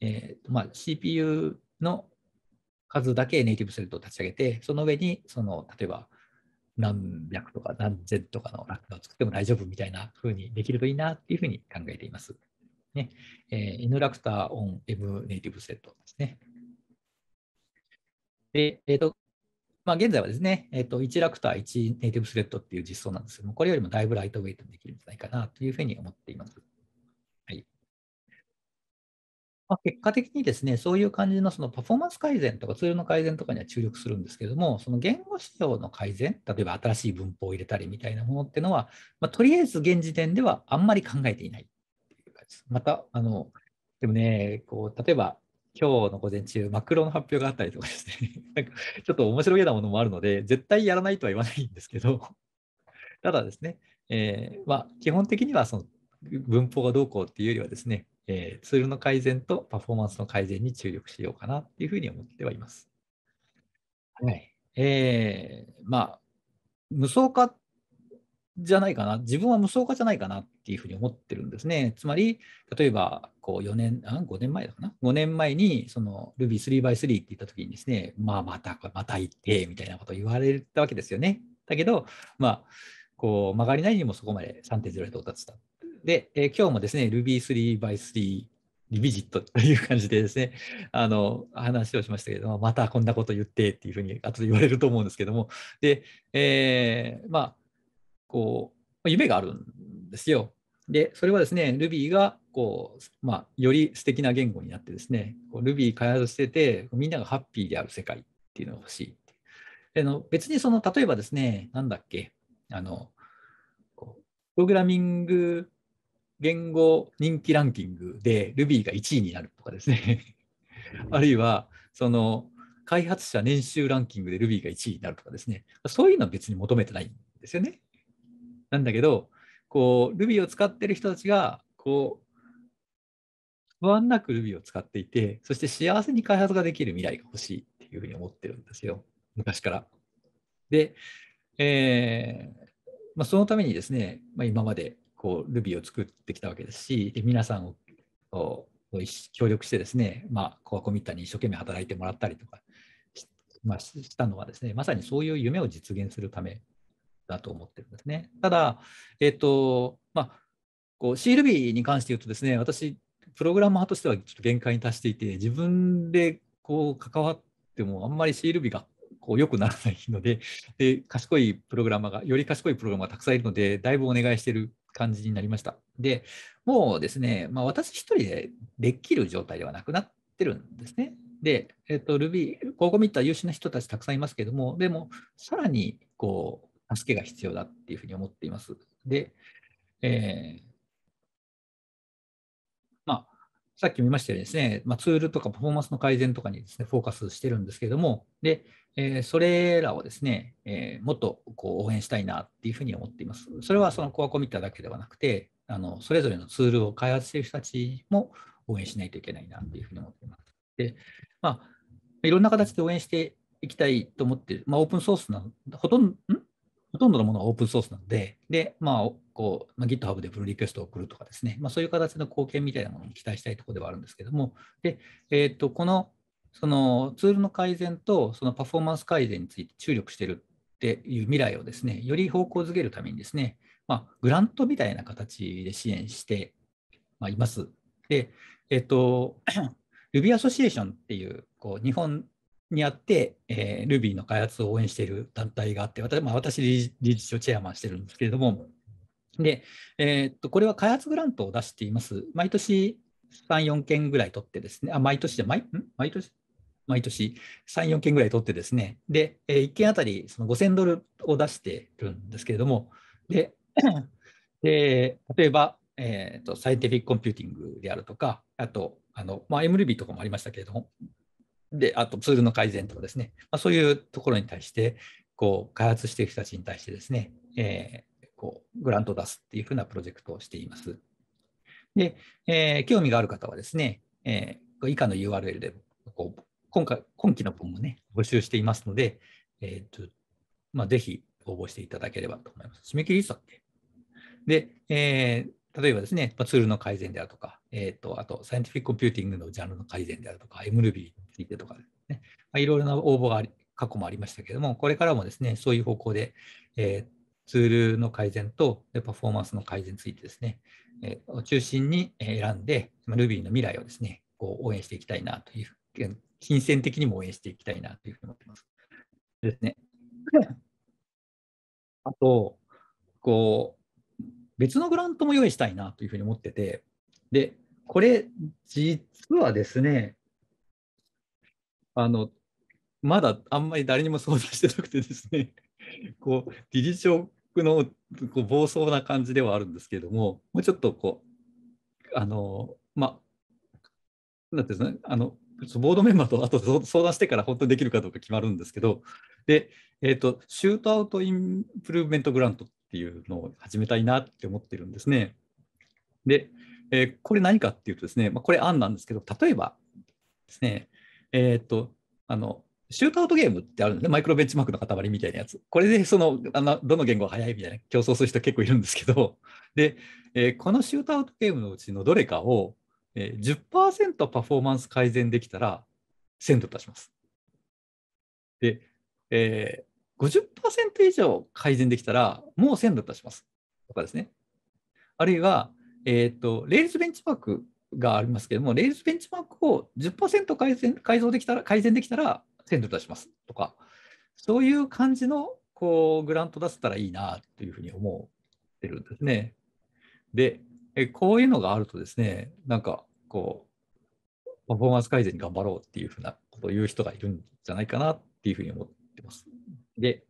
えーまあ、CPU の数だけネイティブスレッドを立ち上げて、その上にその例えば何百とか何千とかのラックを作っても大丈夫みたいな風にできるといいなっていうふうに考えています。ねえー、N ラクターン n M ネイティブスレッドですね。で、えーとまあ、現在はですね、えー、と1ラクター1ネイティブスレッドっていう実装なんですけども、これよりもだいぶライトウェイトできるんじゃないかなというふうに思っています。まあ、結果的にですね、そういう感じのそのパフォーマンス改善とかツールの改善とかには注力するんですけども、その言語仕様の改善、例えば新しい文法を入れたりみたいなものっていうのは、まあ、とりあえず現時点ではあんまり考えていないっていう感じです。また、あの、でもね、こう、例えば、今日の午前中、マクロの発表があったりとかですね、*laughs* なんかちょっと面白げなものもあるので、絶対やらないとは言わないんですけど、ただですね、えー、まあ、基本的にはその文法がどうこうっていうよりはですね、えー、ツールの改善とパフォーマンスの改善に注力しようかなっていうふうに思ってはいます。はい。えー、まあ、無双化じゃないかな、自分は無双化じゃないかなっていうふうに思ってるんですね。つまり、例えば、こう4年、あ5年前だかな、5年前にその Ruby3x3 って言った時にですね、まあまた、また行って、みたいなことを言われたわけですよね。だけど、まあ、こう曲がりなりにもそこまで3.0で到達したっで、えー、今日もですね、Ruby3x3 リビジットという感じでですね、あの、話をしましたけれども、またこんなこと言ってっていうふうに後で言われると思うんですけども、で、えー、まあ、こう、夢があるんですよ。で、それはですね、Ruby が、こう、まあ、より素敵な言語になってですね、Ruby 開発してて、みんながハッピーである世界っていうのが欲しいあの別にその、例えばですね、なんだっけ、あの、プログラミング言語人気ランキングで Ruby が1位になるとかですねあるいはその開発者年収ランキングで Ruby が1位になるとかですね、そういうのは別に求めてないんですよね。なんだけど、こう Ruby を使ってる人たちが、こう、不安なく Ruby を使っていて、そして幸せに開発ができる未来が欲しいっていうふうに思ってるんですよ、昔から。で、えーまあ、そのためにですね、まあ、今までこう Ruby を作ってきたわけですし、で皆さんを協力してですね、まあ、コアコミッターに一生懸命働いてもらったりとかし,、まあ、したのはですね、まさにそういう夢を実現するためだと思ってるんですね。ただ、えっ、と、まあ、こう CLB に関して言うとですね、私、プログラマーとしてはちょっと限界に達していて、自分でこう関わってもあんまり CLB がこう良くならないのでで、賢いプログラマーが、より賢いプログラマーがたくさんいるので、だいぶお願いしてる感じになりました。で、もうですね、まあ、私一人でできる状態ではなくなってるんですね。で、えっと、Ruby、こうコミは優秀な人たちたくさんいますけども、でも、さらに、こう、助けが必要だっていうふうに思っています。で、えー、まあ、さっき見ましたようにですね、まあ、ツールとかパフォーマンスの改善とかにですね、フォーカスしてるんですけども、で、えー、それらをですね、えー、もっとこう応援したいなっていうふうに思っています。それはそのコアコミッターだけではなくて、あのそれぞれのツールを開発している人たちも応援しないといけないなっていうふうに思っています。で、まあ、いろんな形で応援していきたいと思ってる、まあ、オープンソースなほとんど、ほとんどのものはオープンソースなので、で、まあ、こう、まあ、GitHub でプルリクエストを送るとかですね、まあ、そういう形の貢献みたいなものも期待したいところではあるんですけども、で、えっ、ー、と、このそのツールの改善とそのパフォーマンス改善について注力してるっていう未来をですね、より方向づけるためにですね、まあ、グラントみたいな形で支援しています。で、えっと、*clears throat* Ruby アソシエーションっていうこう日本にあって、えー、Ruby の開発を応援している団体があって、私,、まあ、私理事長チェアマンしてるんですけれども、で、えー、っとこれは開発グラントを出しています。毎年3、4件ぐらい取ってですね、あ毎年じゃ毎、毎年毎年3、4件ぐらい取ってですね、で、え1件あたりその5000ドルを出してるんですけれども、で、*laughs* で例えば、えーと、サイエンティフィックコンピューティングであるとか、あと、あのまあ、MLB とかもありましたけれども、で、あとツールの改善とかですね、まあ、そういうところに対して、こう、開発している人たちに対してですね、えー、こう、グラントを出すっていうふうなプロジェクトをしています。で、えー、興味がある方はですね、えー、以下の URL でこう今回、今期の分もね、募集していますので、えーとまあ、ぜひ応募していただければと思います。締め切りいつだっけで、えー、例えばですね、まあ、ツールの改善であるとか、えーと、あと、サイエンティフィックコンピューティングのジャンルの改善であるとか、MRB についてとかですね、まあ、いろいろな応募があり過去もありましたけれども、これからもですね、そういう方向で、えー、ツールの改善とパフォーマンスの改善についてですね、えー、中心に選んで、Ruby の未来をですね、こう応援していきたいなという金銭的にも応援していきたいなというふうに思ってます。ですね。*laughs* あと、こう、別のグラントも用意したいなというふうに思ってて、で、これ、実はですね、あの、まだあんまり誰にも相談してなくてですね、*laughs* こう、理事長のこう暴走な感じではあるんですけれども、もうちょっとこう、あの、まあ、なんていうんですかね、あの、ボードメンバーとあと相談してから本当にできるかどうか決まるんですけど、で、えっ、ー、と、シュートアウトインプルーメントグラントっていうのを始めたいなって思ってるんですね。で、えー、これ何かっていうとですね、まあ、これ案なんですけど、例えばですね、えっ、ー、と、あの、シュートアウトゲームってあるんで、マイクロベンチマークの塊みたいなやつ。これで、その、あの、どの言語が早いみたいな競争する人結構いるんですけど、で、えー、このシュートアウトゲームのうちのどれかを、えー、10%パフォーマンス改善できたら1000ドル出します。で、えー、50%以上改善できたらもう1000ドル出します。とかですね。あるいは、えっ、ー、と、レールズベンチマークがありますけれども、レールズベンチマークを10%改善改造できたら改善できたら1000ドル出しますとか、そういう感じのこうグラント出せたらいいなというふうに思ってるんですね。で、えこういうのがあるとですね、なんかこう、パフォーマンス改善に頑張ろうっていうふうなことを言う人がいるんじゃないかなっていうふうに思ってます。で、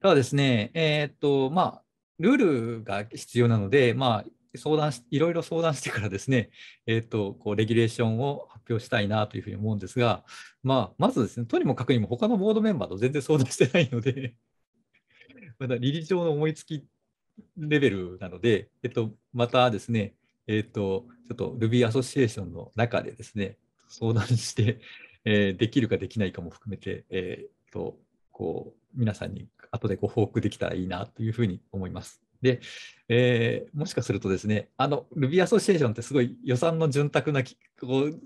ただですね、えー、っと、まあ、ルールが必要なので、まあ、相談し、いろいろ相談してからですね、えー、っと、こう、レギュレーションを発表したいなというふうに思うんですが、まあ、まずですね、とにもかくにも他のボードメンバーと全然相談してないので *laughs* まだ理事長の思いつきレベルなので、えっと、またですね、えっと、ちょっと Ruby アソシエーションの中でですね、相談して、えー、できるかできないかも含めて、えー、っと、こう、皆さんに後でご報告できたらいいなというふうに思います。で、えー、もしかするとですね、あの、Ruby アソシエーションってすごい予算の潤沢な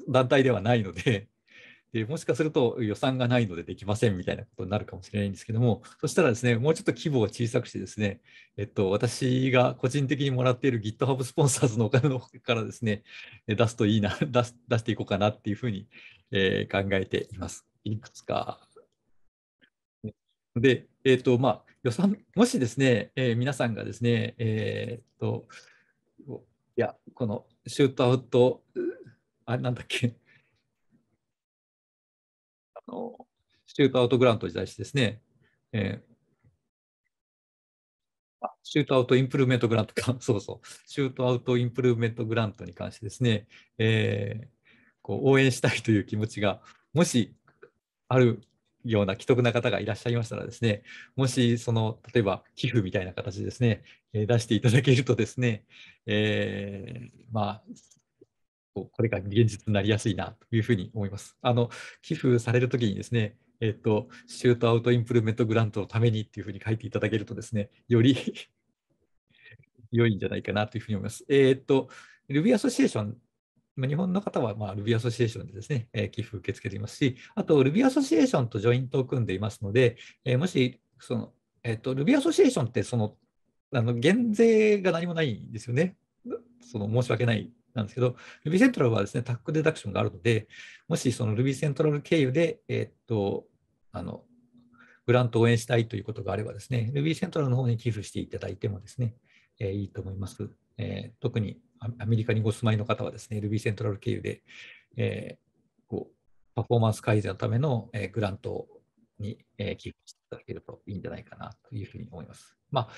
団体ではないので、で、もしかすると予算がないのでできませんみたいなことになるかもしれないんですけども、そしたらですね、もうちょっと規模を小さくしてですね、えっと、私が個人的にもらっている GitHub スポンサーズのお金のからですね、出すといいな、*laughs* 出す出していこうかなっていうふうに、えー、考えています。いくつか。で、えっ、と、まあ、予算、もしですね、えー、皆さんがですね、えっと、いや、このシュートアウト、あれなんだっけ、のシュートアウトグラントに対してですね、えー、シュートアウトインプルーメントグラントか、*laughs* そうそう、シュートアウトインプルーメントグラントに関してですね、えー、こう応援したいという気持ちが、もしあるような既得な方がいらっしゃいましたらですね、もしその例えば寄付みたいな形ですね、え出していただけるとですね、えー、まあこれが現実になりやすいなというふうに思います。あの寄付されるときにですね、えっと、シュートアウトインプルメントグラントのためにっていうふうに書いていただけるとですね、より *laughs* 良いんじゃないかなというふうに思います。えっと、Ruby アソシエーション、日本の方はまあ Ruby アソシエーションでですね、え寄付受け付けていますし、あと Ruby アソシエーションとジョイントを組んでいますので、えもしその、えっと、Ruby アソシエーションってそのあの減税が何もないんですよね。その申し訳ないなんですけど、Ruby c e n t はですね、タックデダクションがあるので、もしその Ruby c e n t 経由で、えー、っと、あの、グラントを応援したいということがあればですね、Ruby c e n t の方に寄付していただいてもですね、えー、いいと思います。えー、特にアメリカにご住まいの方はですね、Ruby c e n t 経由で、えー、こうパフォーマンス改善のための、えー、グラントに、えー、寄付していただけるといいんじゃないかなというふうに思います。まあ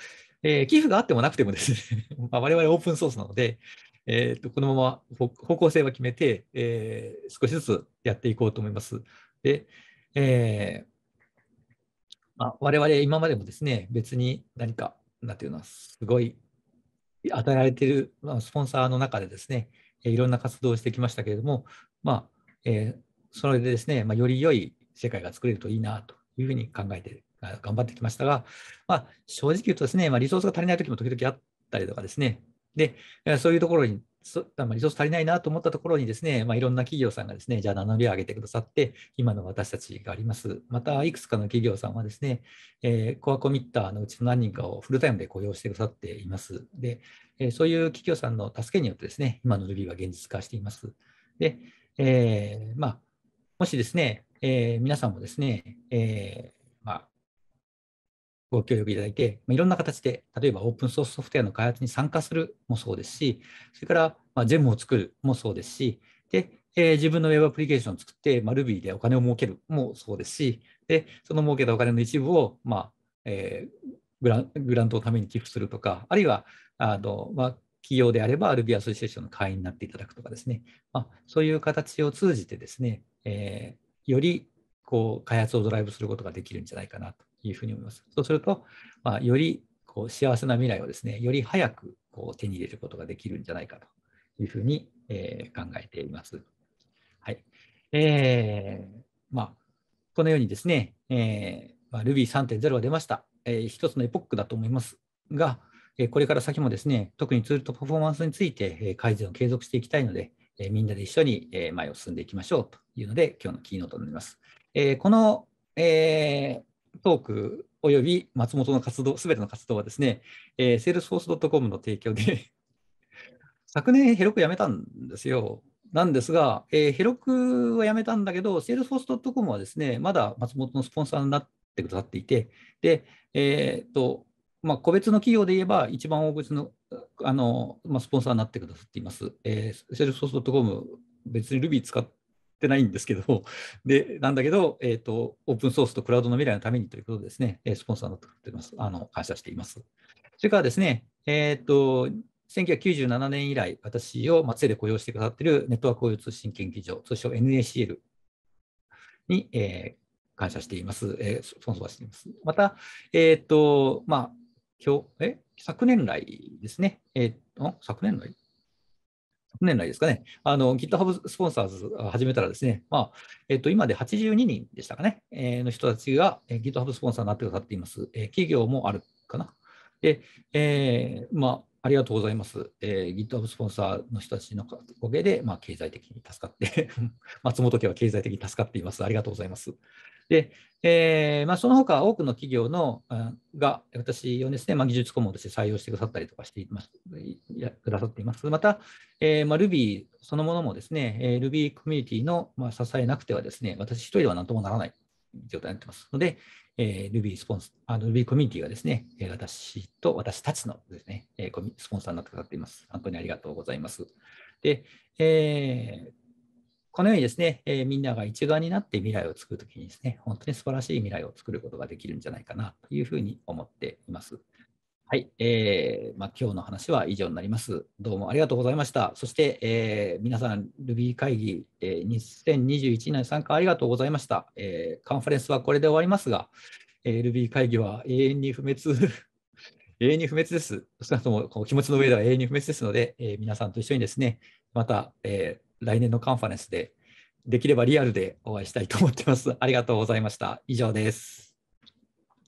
えー、寄付があってもなくてもですね *laughs* まあ、我々オープンソースなので、えーと、このまま方向性は決めて、えー、少しずつやっていこうと思います。で、えーまあ、我々今までもですね、別に何か、なんていうのは、すごい与えられている、まあ、スポンサーの中でですね、いろんな活動をしてきましたけれども、まあえー、それでですね、まあ、より良い世界が作れるといいなというふうに考えて、頑張ってきましたが、まあ、正直言うとですね、まあ、リソースが足りない時も時々あったりとかですね、で、そういうところに、まあ、リソース足りないなと思ったところにですね、まあ、いろんな企業さんがですね、じゃあ名乗りを上げてくださって、今の私たちがあります。また、いくつかの企業さんはですね、えー、コアコミッターのうちの何人かをフルタイムで雇用してくださっています。で、えー、そういう企業さんの助けによってですね、今の Ruby は現実化しています。で、えー、まあ、もしですね、え皆さんもですね、えご協力いただいて、まあ、いろんな形で、例えばオープンソースソフトウェアの開発に参加するもそうですし、それから、まあ、ジェムを作るもそうですし、で、えー、自分のウェブアプリケーションを作って、まあ、Ruby でお金を儲けるもそうですし、で、その儲けたお金の一部を、まあ、えー、グラグラントのために寄付するとか、あるいは、あの、まあ、企業であれば Ruby アソシエーションの会員になっていただくとかですね、まあ、そういう形を通じてですね、えー、よりこう開発をドライブすることができるんじゃないかなというふうに思います。そうすると、まあ、よりこう幸せな未来をですね、より早くこう手に入れることができるんじゃないかというふうに、えー、考えています。はい。えー、まあ、このようにですね、えーまあ、Ruby3.0 が出ました。えー、一つのエポックだと思いますが、えこれから先もですね、特にツールとパフォーマンスについて、え改善を継続していきたいので、えみんなで一緒に、え前を進んでいきましょうというので、今日のキーノートになります。えこの、えトークおよび松本の活動、すべての活動はですね、えー、salesforce.com の提供で *laughs* 昨年ヘロク辞めたんですよ。なんですが、えー、ヘロクは辞めたんだけど、salesforce.com はですね、まだ松本のスポンサーになってくださっていて、で、えっ、と、まあ、個別の企業で言えば、一番大口のあの、まあ、スポンサーになってくださっています。えー、salesforce.com、別に Ruby 使ってってないんですけど、*laughs* で、なんだけど、えっ、ー、と、オープンソースとクラウドの未来のためにということですね、スポンサーになってくれてます。あの、感謝しています。それからですね、えっ、ー、と、1997年以来、私を松江で雇用してくださっているネットワーク応用通信研究所、通称 NACL に、えー、感謝しています。えー、スポンサーしています。また、えっ、ー、と、まあ、今日、え昨年来ですね、えー、昨年来年来ですかね、あの GitHub スポンサーズ始めたらですね、まあえっと、今で82人でしたかね、えー、の人たちが、え GitHub スポンサーになってくださっています。えー、企業もあるかな。で、えー、まあありがとうございます。えー、GitHub スポンサーの人たちのおかげで、まあ、経済的に助かって *laughs* 松本家は経済的に助かっています。ありがとうございます。で、えーまあ、その他多くの企業のが私をですね、まあ、技術顧問として採用してくださったりとかしていますくださっています。また、えーまあ、Ruby そのものもですね、Ruby コミュニティの、まあ、支えなくてはですね、私一人では何ともならない状態になってますので、えー、Ruby スポンス、Ruby コミュニティがですね、私と私たちのですね、えスポンサーになってくださっています。本当にありがとうございます。で、えー、このようにですね、えー、みんなが一丸になって未来を作るときにですね、本当に素晴らしい未来を作ることができるんじゃないかなというふうに思っています。はい、えーまあ、今日の話は以上になります。どうもありがとうございました。そして、えー、皆さん、Ruby 会議、えー、2021年参加ありがとうございました、えー。カンファレンスはこれで終わりますが、えー、Ruby 会議は永遠に不滅 *laughs* 永遠に不滅です。少なくともこ気持ちの上では永遠に不滅ですので、えー、皆さんと一緒にですね、また、えー、来年のカンファレンスで、できればリアルでお会いしたいと思ってます。ありがとうございました。以上です。